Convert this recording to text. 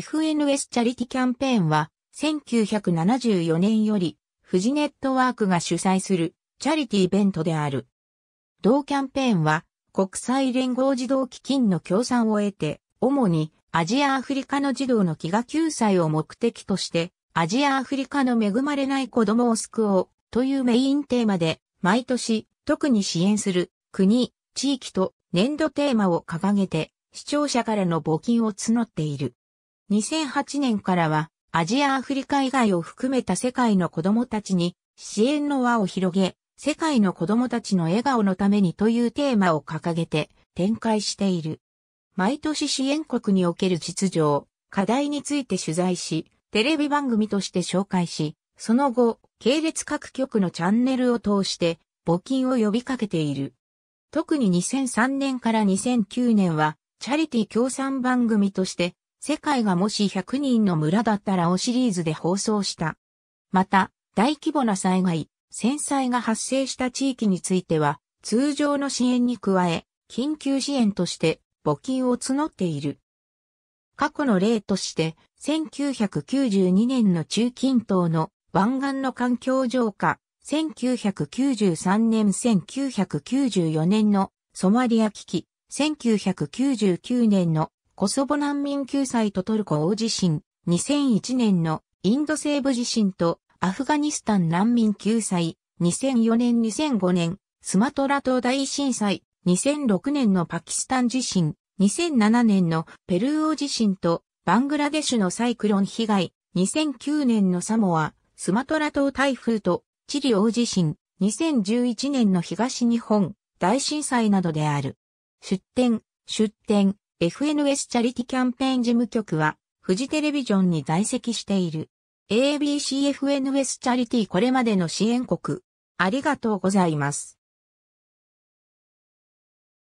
FNS チャリティキャンペーンは、1974年より、富士ネットワークが主催する、チャリティイベントである。同キャンペーンは、国際連合児童基金の協賛を得て、主に、アジア・アフリカの児童の飢餓救済を目的として、アジア・アフリカの恵まれない子供を救おう、というメインテーマで、毎年、特に支援する、国、地域と、年度テーマを掲げて、視聴者からの募金を募っている。2008年からはアジアアフリカ以外を含めた世界の子供たちに支援の輪を広げ、世界の子供たちの笑顔のためにというテーマを掲げて展開している。毎年支援国における実情、課題について取材し、テレビ番組として紹介し、その後、系列各局のチャンネルを通して募金を呼びかけている。特に2003年から2009年は、チャリティ協賛番組として世界がもし100人の村だったらをシリーズで放送した。また、大規模な災害、戦災が発生した地域については、通常の支援に加え、緊急支援として募金を募っている。過去の例として、1992年の中近東の湾岸の環境浄化、1993年1994年のソマリア危機、1999年のコソボ難民救済とトルコ大地震、2001年のインド西部地震とアフガニスタン難民救済、2004年2005年、スマトラ島大震災、2006年のパキスタン地震、2007年のペルー大地震とバングラデシュのサイクロン被害、2009年のサモア、スマトラ島台風とチリ大地震、2011年の東日本大震災などである。出展、出展、FNS チャリティキャンペーン事務局は、フジテレビジョンに在籍している。ABCFNS チャリティこれまでの支援国。ありがとうございます。